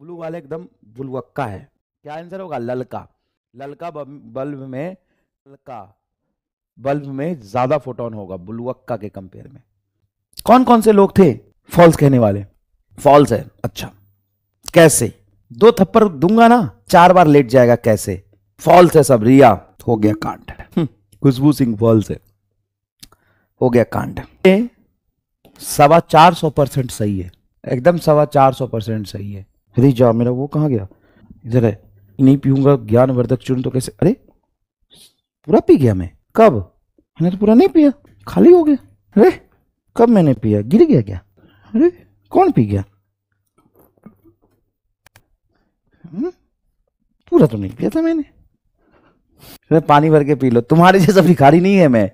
blue वाले एकदम बुलवक्का है क्या आंसर होगा ललका ललका बल्ब में ललका बल्ब में ज्यादा फोटोन होगा बुलवक्का के कंपेयर में कौन कौन से लोग थे फॉल्स कहने वाले फॉल्स है अच्छा कैसे दो थप्पड़ दूंगा ना चार बार लेट जाएगा कैसे फॉल्स है सब रिया हो गया कांड हम्म, खुशबू सिंह फॉल्स है हो गया कांड सवा चार सौ परसेंट सही है एकदम सवा चार सौ परसेंट सही है अरे जा मेरा वो कहाँ गया इधर है नहीं पीऊँगा ज्ञानवर्धक चूर्ण तो कैसे अरे पूरा पी गया मैं कब मैंने तो पूरा नहीं पिया खाली हो गया अरे कब मैंने पिया गिर गया क्या अरे कौन पी गया हम्म, पूरा तो नहीं पिया था मैंने अरे पानी भर के पी लो तुम्हारे जैसा भिखारी नहीं है मैं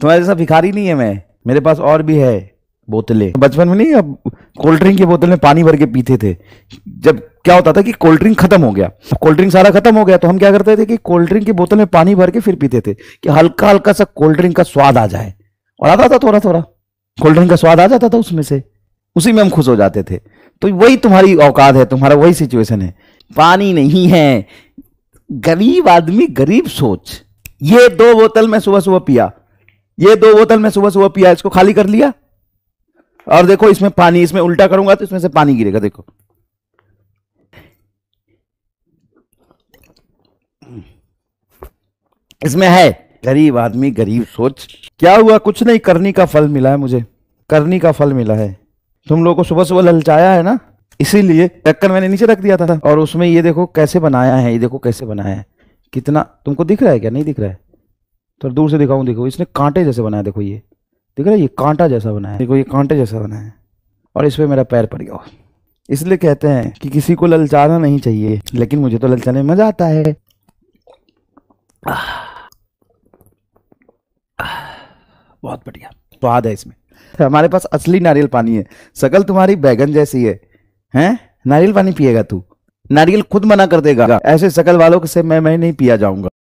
तुम्हारे जैसा भिखारी नहीं है मैं मेरे पास और भी है बोतलें बचपन में नहीं अब कोल्ड ड्रिंक की बोतल में पानी भर के पीते थे जब क्या होता था कि कोल्ड ड्रिंक खत्म हो गया कोल्ड ड्रिंक सारा खत्म हो गया तो हम क्या करते थे कि कोल्ड ड्रिंक की बोतल में पानी भर के फिर पीते थे कि हल्का हल्का सा कोल्ड ड्रिंक का स्वाद आ जाए और आता था थोड़ा थोड़ा कोल्ड ड्रिंक का स्वाद आ जाता था उसमें से उसी में हम खुश हो जाते थे तो वही तुम्हारी औकात है तुम्हारा वही सिचुएशन है पानी नहीं है गरीब आदमी गरीब सोच ये दो बोतल मैं सुबह सुबह पिया ये दो बोतल मैं सुबह सुबह पिया इसको खाली कर लिया और देखो इसमें पानी इसमें उल्टा करूंगा तो इसमें से पानी गिरेगा देखो इसमें है गरीब आदमी गरीब सोच क्या हुआ कुछ नहीं करनी का फल मिला है मुझे करनी का फल मिला है तुम लोगों को सुबह सुबह ललचाया है ना इसीलिए टक्कर मैंने नीचे रख दिया था और उसमें ये देखो कैसे बनाया है ये देखो कैसे बनाया है कितना तुमको दिख रहा है क्या नहीं दिख रहा है तो दूर से दिखाऊं देखो इसने कांटे जैसे बनाया देखो ये देख रहे ये कांटा जैसा बना है देखो ये कांटे जैसा बना है और इस पर मेरा पैर पड़ गया इसलिए कहते हैं कि किसी को ललचाना नहीं चाहिए लेकिन मुझे तो ललचाने में मजा आता है बहुत बढ़िया स्वाद है इसमें हमारे पास असली नारियल पानी है सकल तुम्हारी बैगन जैसी है हैं नारियल पानी पिएगा तू नारियल खुद मना कर देगा ऐसे सकल वालों से मैं मैं नहीं पिया जाऊंगा